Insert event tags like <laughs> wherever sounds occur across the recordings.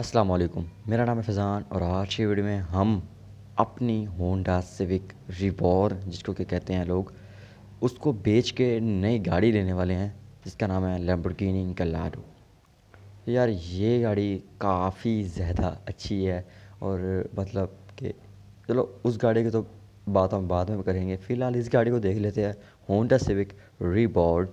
अस्सलाम वालेकुम मेरा नाम है फैज़ान और आज की वीडियो में हम अपनी होंडा सिविक रिबॉर जिसको के कहते हैं लोग उसको बेच के नई गाड़ी लेने वाले हैं जिसका नाम है लैम्बोर्गिनी कलाडो यार ये गाड़ी काफ़ी ज़्यादा अच्छी है और मतलब कि चलो उस गाड़ी की तो बात हम बाद में करेंगे फ़िलहाल इस गाड़ी को देख लेते हैं होंडा सिविक रिबॉर्ड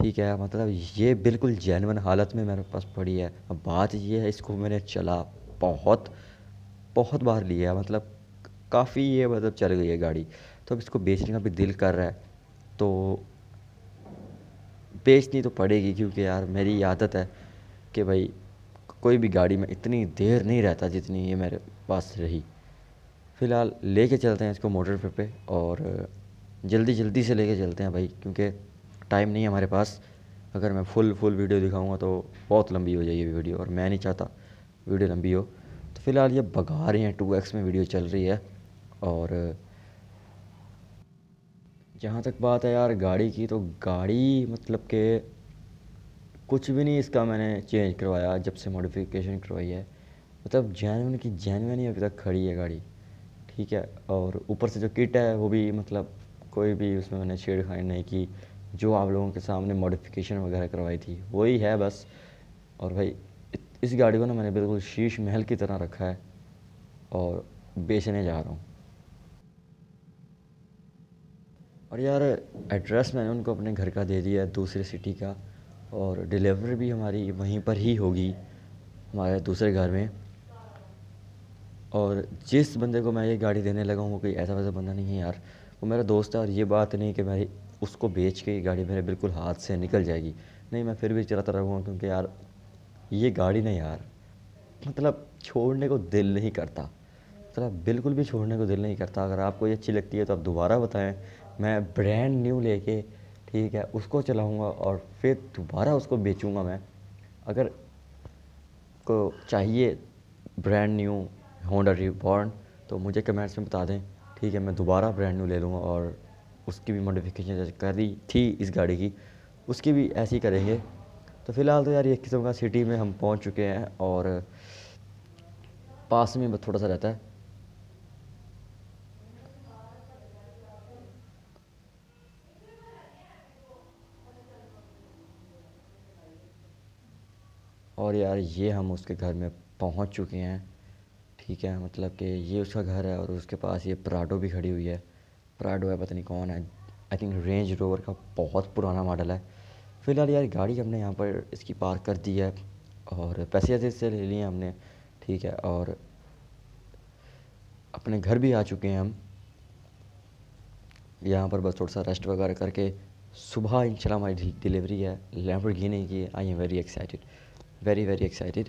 ठीक है मतलब ये बिल्कुल जैनवन हालत में मेरे पास पड़ी है अब बात ये है इसको मैंने चला बहुत बहुत बार लिया मतलब काफ़ी ये मतलब चल गई है गाड़ी तो अब इसको बेचने का भी दिल कर रहा है तो बेचनी तो पड़ेगी क्योंकि यार मेरी आदत है कि भाई कोई भी गाड़ी में इतनी देर नहीं रहता जितनी ये मेरे पास रही फ़िलहाल लेके चलते हैं इसको मोटर पे, पे और जल्दी जल्दी से लेके चलते हैं भाई क्योंकि टाइम नहीं है हमारे पास अगर मैं फुल फुल वीडियो दिखाऊंगा तो बहुत लंबी हो जाएगी वीडियो और मैं नहीं चाहता वीडियो लंबी हो तो फ़िलहाल ये भगा रहे हैं टू एक्स में वीडियो चल रही है और जहाँ तक बात है यार गाड़ी की तो गाड़ी मतलब के कुछ भी नहीं इसका मैंने चेंज करवाया जब से मॉडिफिकेशन करवाई है मतलब जैनवन की जैनवन ही अभी तक खड़ी है गाड़ी ठीक है और ऊपर से जो किट है वो भी मतलब कोई भी उसमें मैंने छेड़खानी नहीं की जो आप लोगों के सामने मॉडिफिकेशन वगैरह करवाई थी वही है बस और भाई इस गाड़ी को ना मैंने बिल्कुल शीश महल की तरह रखा है और बेचने जा रहा हूँ और यार एड्रेस मैंने उनको अपने घर का दे दिया है दूसरे सिटी का और डिलीवरी भी हमारी वहीं पर ही होगी हमारे दूसरे घर में और जिस बंदे को मैं ये गाड़ी देने लगा हूँ वो कोई ऐसा वैसा बंदा नहीं है यार वो मेरा दोस्त है और ये बात नहीं कि मेरी उसको बेच के गाड़ी मेरे बिल्कुल हाथ से निकल जाएगी नहीं मैं फिर भी चलाता रहूँगा क्योंकि यार ये गाड़ी ना यार मतलब छोड़ने को दिल नहीं करता मतलब बिल्कुल भी छोड़ने को दिल नहीं करता अगर आपको ये अच्छी लगती है तो आप दोबारा बताएं मैं ब्रांड न्यू लेके ठीक है उसको चलाऊँगा और फिर दोबारा उसको बेचूँगा मैं अगर को चाहिए ब्रांड न्यू होंडा रिबॉर्न तो मुझे कमेंट्स में बता दें ठीक है मैं दोबारा ब्रांड न्यू ले लूँगा और उसकी भी मॉडिफिकेशन करी थी इस गाड़ी की उसकी भी ऐसी करेंगे तो फ़िलहाल तो यार एक किस्म का सिटी में हम पहुंच चुके हैं और पास में थोड़ा सा रहता है और यार ये हम उसके घर में पहुंच चुके हैं ठीक है मतलब कि ये उसका घर है और उसके पास ये प्राडो भी खड़ी हुई है प्राडो है पता नहीं कौन है आई थिंक रेंज रोवर का बहुत पुराना मॉडल है फ़िलहाल यार गाड़ी हमने यहाँ पर इसकी पार्क कर दी है और पैसे ऐसे ले लिए हमने ठीक है और अपने घर भी आ चुके हैं हम यहाँ पर बस थोड़ा सा रेस्ट वगैरह करके सुबह इंशाल्लाह हमारी डिलीवरी है घीने की I am very excited very very excited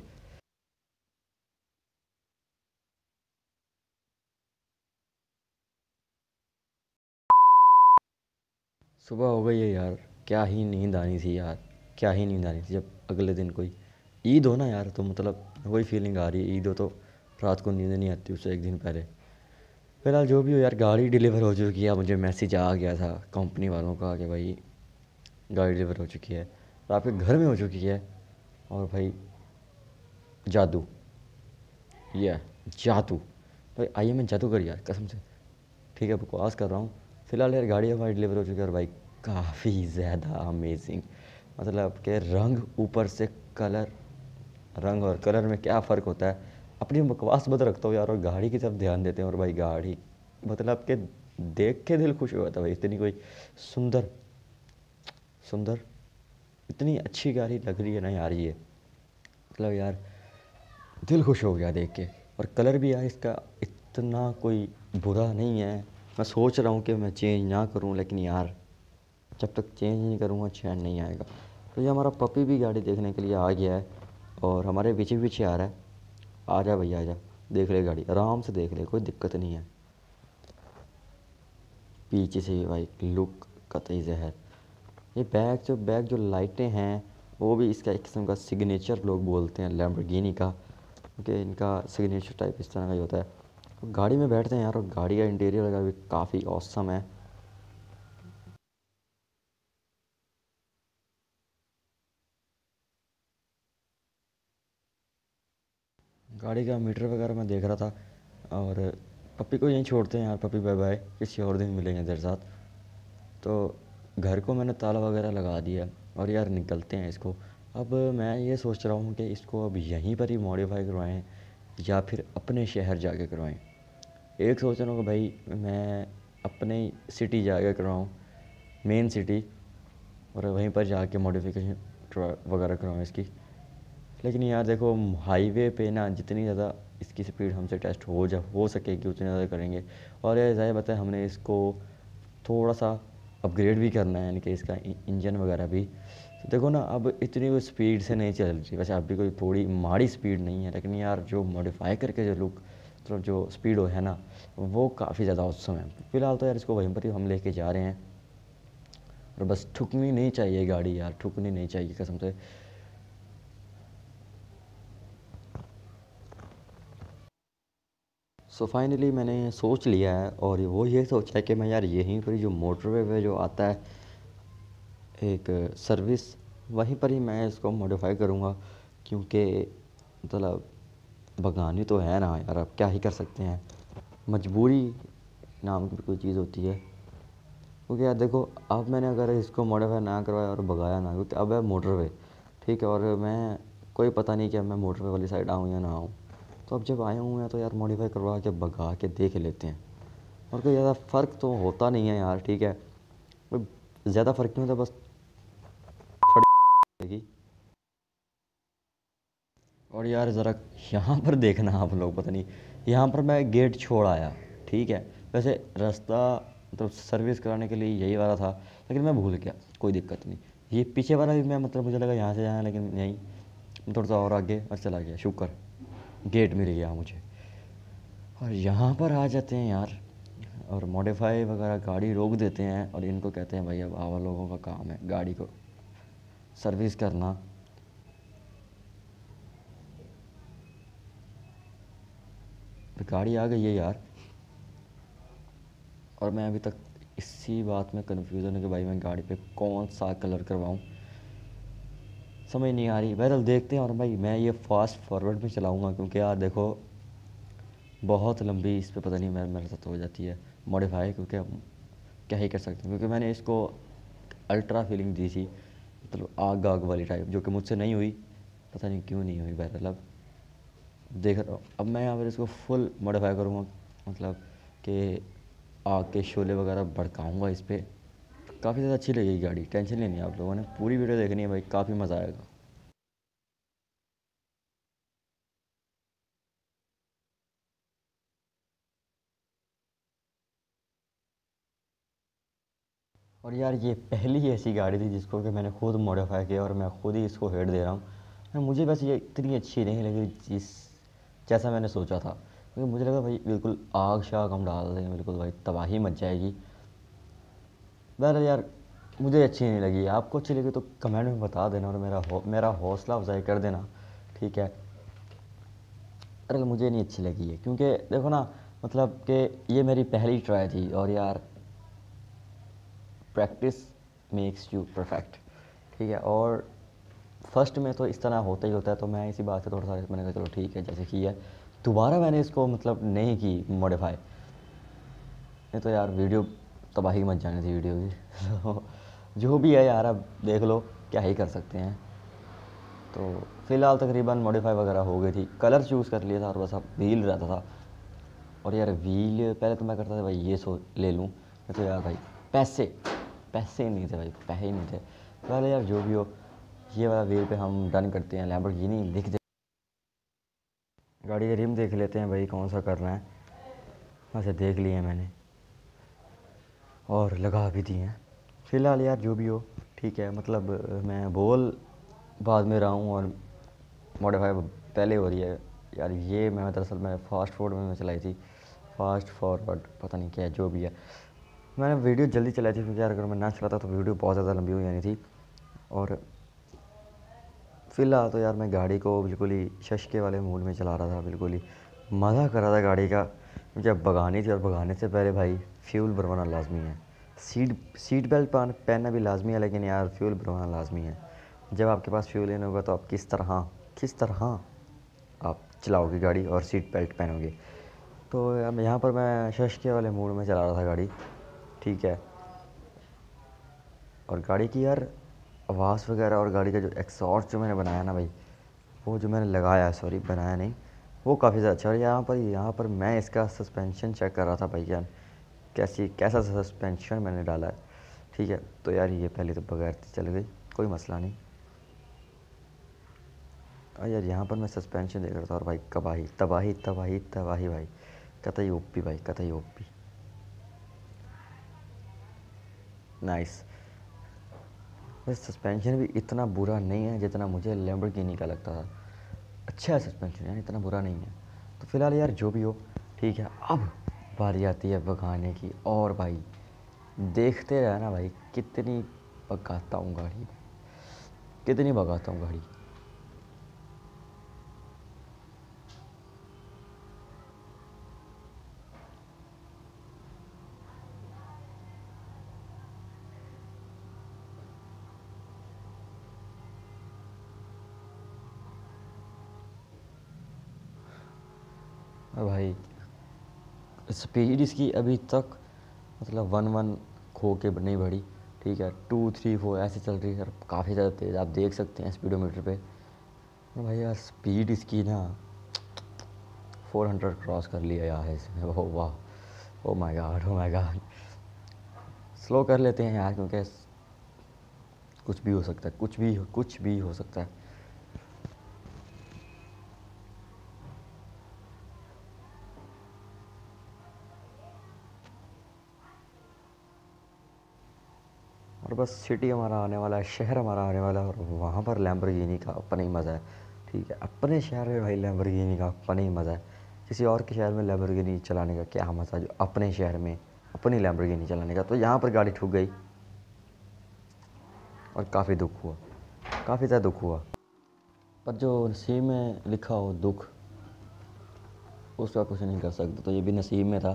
सुबह हो गई है यार क्या ही नींद आनी थी यार क्या ही नींद आनी थी जब अगले दिन कोई ईद हो ना यार तो मतलब वही फीलिंग आ रही है ईद हो तो रात को नींद नहीं आती उससे एक दिन पहले फिलहाल जो भी हो यार गाड़ी डिलीवर हो चुकी है मुझे मैसेज आ गया था कंपनी वालों का कि भाई गाड़ी डिलीवर हो चुकी है और आपके घर में हो चुकी है और भाई जादू ये जादू भाई आइए मैं जादू कर यार कसम से ठीक है बकवास कर रहा हूँ फ़िलहाल यार गाड़ी हमारी डिलीवर हो चुकी है और भाई काफ़ी ज़्यादा अमेजिंग मतलब के रंग ऊपर से कलर रंग और कलर में क्या फ़र्क होता है अपनी बकवास मत रखता हूँ यार और गाड़ी की तरफ ध्यान देते हैं और भाई गाड़ी मतलब के देख के दिल खुश जाता है भाई इतनी कोई सुंदर सुंदर इतनी अच्छी गाड़ी लग रही है ना यार ये मतलब यार दिल खुश हो गया देख के और कलर भी यार इसका इतना कोई बुरा नहीं है मैं सोच रहा हूँ कि मैं चेंज ना करूँ लेकिन यार जब तक चेंज नहीं करूँगा चैन नहीं आएगा तो ये हमारा पपी भी गाड़ी देखने के लिए आ गया है और हमारे पीछे पीछे आ रहा है आ जा भैया आ जा देख ले गाड़ी आराम से देख ले कोई दिक्कत नहीं है पीछे से भाई लुक कतई जहर ये बैग जो बैग जो लाइटें हैं वो भी इसका एक किस्म का सिग्नेचर लोग बोलते हैं लैम्बर्गिनी का क्योंकि इनका सिग्नेचर टाइप इस तरह का ही होता है गाड़ी में बैठते हैं यार और गाड़ी का इंटीरियर का भी काफ़ी औसम है गाड़ी का मीटर वगैरह मैं देख रहा था और पप्पी को यहीं छोड़ते हैं यार पप्पी बाय बाय किसी और दिन मिलेंगे देर साथ तो घर को मैंने ताला वगैरह लगा दिया और यार निकलते हैं इसको अब मैं ये सोच रहा हूँ कि इसको अब यहीं पर ही मॉडिफाई करवाएं या फिर अपने शहर जा कर करवाएँ एक सोच रहा हूँ कि भाई मैं अपने सिटी जा कर करवाऊँ मेन सिटी और वहीं पर जा कर मॉडिफिकेशन वगैरह करवाऊँ इसकी लेकिन यार देखो हाईवे पे ना जितनी ज़्यादा इसकी स्पीड हमसे टेस्ट हो जा हो सकेगी उतनी ज़्यादा करेंगे और यह ज़ाहिर बताए हमने इसको थोड़ा सा अपग्रेड भी करना है यानी कि इसका इंजन वगैरह भी देखो ना अब इतनी वो स्पीड से नहीं चल रही वैसे अभी कोई थोड़ी माड़ी स्पीड नहीं है लेकिन यार जो मॉडिफाई करके जो लुक मतलब तो जो स्पीड हो है ना वो काफ़ी ज़्यादा उत्सव है फ़िलहाल तो यार इसको वहीं पर ही हम लेके जा रहे हैं और बस ठुकनी नहीं चाहिए गाड़ी यार ठुकनी नहीं चाहिए कसम से सो so फाइनली मैंने सोच लिया है और वो ये सोचा है कि मैं यार यहीं पर जो मोटरवे पे जो आता है एक सर्विस वहीं पर ही मैं इसको मॉडिफाई करूँगा क्योंकि मतलब भगानी तो है ना यार अब क्या ही कर सकते हैं मजबूरी नाम की कोई चीज़ होती है क्योंकि यार देखो अब मैंने अगर इसको मॉडिफाई ना करवाया और भगाया ना क्योंकि अब है मोटरवे ठीक है और मैं कोई पता नहीं कि अब मैं मोटरवे वाली साइड आऊँ या ना आऊँ तो अब जब आए हुए हैं तो यार मॉडिफाई करवा के भगा के देख लेते हैं और कोई ज़्यादा फ़र्क तो होता नहीं है यार ठीक है ज़्यादा फ़र्क नहीं होता बस की और यार ज़रा यहाँ पर देखना आप लोग पता नहीं यहाँ पर मैं गेट छोड़ आया ठीक है वैसे रास्ता मतलब तो सर्विस कराने के लिए यही वाला था लेकिन मैं भूल गया कोई दिक्कत नहीं ये पीछे वाला भी मैं मतलब मुझे लगा यहाँ से जाना लेकिन यहीं थोड़ा सा और आगे और चला गया शुक्र गेट मिल गया मुझे और यहाँ पर आ जाते हैं यार और मॉडिफाई वगैरह गाड़ी रोक देते हैं और इनको कहते हैं भाई अब आवा लोगों का काम है गाड़ी को सर्विस करना गाड़ी आ गई है यार और मैं अभी तक इसी बात में कन्फ्यूज़न है कि भाई मैं गाड़ी पे कौन सा कलर करवाऊँ समझ नहीं आ रही बहरहाल देखते हैं और भाई मैं ये फास्ट फॉरवर्ड में चलाऊँगा क्योंकि यार देखो बहुत लंबी इस पर पता नहीं मेरे मेरे साथ हो जाती है मॉडिफाई क्योंकि क्या ही कर सकते हैं क्योंकि मैंने इसको अल्ट्रा फीलिंग दी थी मतलब आग आग वाली टाइप जो कि मुझसे नहीं हुई पता नहीं क्यों नहीं हुई बहरहाल अब देख रहा हूँ अब मैं यहाँ पर इसको फुल मॉडिफाई करूँगा मतलब कि आग के शोले वगैरह भड़काऊँगा इस पर काफ़ी ज़्यादा अच्छी लगेगी गाड़ी टेंशन लेनी है आप लोगों ने पूरी वीडियो देखनी है भाई काफ़ी मज़ा आएगा और यार ये पहली ऐसी गाड़ी थी जिसको कि मैंने खुद मॉडिफाई किया और मैं खुद ही इसको हेड दे रहा हूँ मुझे बस ये इतनी अच्छी नहीं लगी जिस जैसा मैंने सोचा था क्योंकि मुझे लगा भाई बिल्कुल आग शाग हम डाल देंगे बिल्कुल भाई तबाही मच जाएगी बहर यार मुझे अच्छी नहीं लगी आपको अच्छी लगी तो कमेंट में बता देना और मेरा हो, मेरा हौसला अफजाई कर देना ठीक है अरे मुझे नहीं अच्छी लगी है क्योंकि देखो ना मतलब कि ये मेरी पहली ट्राई थी और यार प्रैक्टिस मेक्स यू परफेक्ट ठीक है और फर्स्ट में तो इस तरह होता ही होता है तो मैं इसी बात से थोड़ा सा मैंने कहा चलो ठीक है जैसे है दोबारा मैंने इसको मतलब नहीं की मॉडिफाई नहीं तो यार वीडियो तबाही मच जानी थी वीडियो की <laughs> तो जो भी है यार अब देख लो क्या ही कर सकते हैं तो फ़िलहाल तकरीबन मॉडिफाई वगैरह हो गई थी कलर चूज़ कर लिया था और बस अब व्हील रहता था और यार व्हील पहले तो मैं करता था भाई ये सो ले लूँ तो यार भाई पैसे पैसे ही नहीं थे भाई पैसे ही नहीं थे पहले तो यार जो भी हो ये वाला व्हील पे हम डन करते हैं लैम्बर ये नहीं लिख जाए गाड़ी का रिम देख लेते हैं भाई कौन सा करना है वैसे देख लिए मैंने और लगा भी दिए हैं फ़िलहाल यार जो भी हो ठीक है मतलब मैं बोल बाद में रहा हूँ और मॉडिफाई पहले हो रही है यार ये मैं दरअसल मैं फास्ट फूड में चलाई थी फास्ट फॉरवर्ड पता नहीं क्या है जो भी है मैंने वीडियो जल्दी चलाई थी क्योंकि यार अगर मैं ना चलाता तो वीडियो बहुत ज़्यादा लंबी हो जानी थी और फिलहाल तो यार मैं गाड़ी को बिल्कुल ही शशके वाले मूड में चला रहा था बिल्कुल ही मज़ा कर रहा था गाड़ी का मुझे अब भगानी थी और भगाने से पहले भाई फ्यूल भरवाना लाजमी है सीट सीट बेल्ट पहनना भी लाजमी है लेकिन यार फ्यूल भरवाना लाजमी है जब आपके पास फ्यूल लेना होगा तो आप किस तरह किस तरह आप चलाओगे गाड़ी और सीट बेल्ट पहनोगे तो यहाँ पर मैं शशके वाले मूड में चला रहा था गाड़ी ठीक है और गाड़ी की यार आवाज़ वगैरह और गाड़ी का जो एक्सॉर्ट जो मैंने बनाया ना भाई वो जो मैंने लगाया सॉरी बनाया नहीं वो काफ़ी ज़्यादा अच्छा और यहाँ पर यहाँ पर मैं इसका सस्पेंशन चेक कर रहा था भाई यार कैसी कैसा सस्पेंशन मैंने डाला है ठीक है तो यार ये पहले तो बगैर चल गई कोई मसला नहीं और यार यहाँ पर मैं सस्पेंशन देख रहा था और भाई कबाही तबाही तबाही तबाही भाई कतई ओपी भाई कतई ओपी नाइस वैसे सस्पेंशन भी इतना बुरा नहीं है जितना मुझे लेम्बर्गिनी का लगता था अच्छा है सस्पेंशन यार इतना बुरा नहीं है तो फिलहाल यार जो भी हो ठीक है अब बारी आती है भगाने की और भाई देखते रहना भाई कितनी पकाता हूँ गाड़ी कितनी भगाता हूँ गाड़ी स्पीड इसकी अभी तक मतलब वन वन खो के नहीं बढ़ी ठीक है टू थ्री फोर ऐसे चल रही है सर काफ़ी ज़्यादा तेज़ आप देख सकते हैं स्पीडोमीटर पे तो भाई यार स्पीड इसकी ना फोर हंड्रेड क्रॉस कर लिया यार इसमें वो <laughs> वाह oh my God oh my God slow कर लेते हैं यार क्योंकि कुछ भी हो सकता है कुछ भी कुछ भी हो सकता है और बस सिटी हमारा आने वाला है शहर हमारा आने वाला है और वहाँ पर लैम्बरगिनी का अपना ही मज़ा है ठीक है अपने शहर में भाई लैम्बरगिनी का अपना ही मज़ा है किसी और के शहर में लैम्बरगिनी चलाने का क्या मज़ा जो अपने शहर में अपनी लैम्बरगिनी चलाने का तो यहाँ पर गाड़ी ठुक गई और काफ़ी दुख हुआ काफ़ी ज़्यादा दुख हुआ पर जो नसीब में लिखा हो दुख उसका कुछ नहीं कर सकते तो ये भी नसीब में था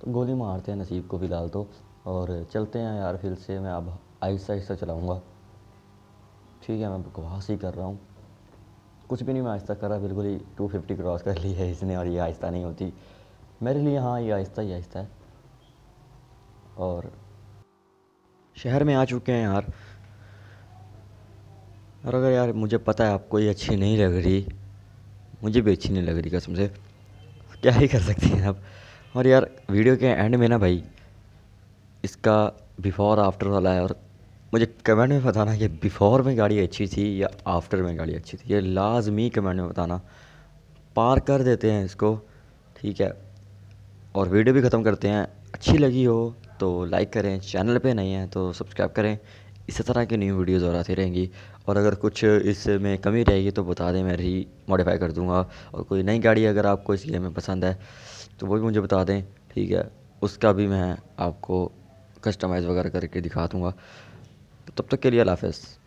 तो गोली मारते हैं नसीब को फिलहाल तो और चलते हैं यार फिर से मैं अब आहिस्ता आहिस्ता चलाऊँगा ठीक है मैं बकवास ही कर रहा हूँ कुछ भी नहीं मैं आहिस्ता कर रहा बिल्कुल ही टू फिफ्टी क्रॉस कर ली है इसने और ये आहिस्ता नहीं होती मेरे लिए हाँ ये आहिस्ता ही आहिस्ता है और शहर में आ चुके हैं यार और अगर यार मुझे पता है आपको ये अच्छी नहीं लग रही मुझे भी अच्छी नहीं लग रही कसम से क्या ही कर सकते हैं आप और यार वीडियो के एंड में ना भाई इसका बिफ़ोर आफ्टर वाला है और मुझे कमेंट में बताना कि बिफ़ोर में गाड़ी अच्छी थी या आफ्टर में गाड़ी अच्छी थी ये लाजमी कमेंट में बताना पार कर देते हैं इसको ठीक है और वीडियो भी ख़त्म करते हैं अच्छी लगी हो तो लाइक करें चैनल पे नहीं है तो सब्सक्राइब करें इसी तरह की न्यू वीडियोज़ और आती रहेंगी और अगर कुछ इसमें कमी रहेगी तो बता दें मैं री मॉडिफाई कर दूँगा और कोई नई गाड़ी अगर आपको इस गेम में पसंद है तो वो भी मुझे बता दें ठीक है उसका भी मैं आपको कस्टमाइज़ वगैरह करके दिखा दूँगा तब तक के लिए अल्लाह हाफ़िज़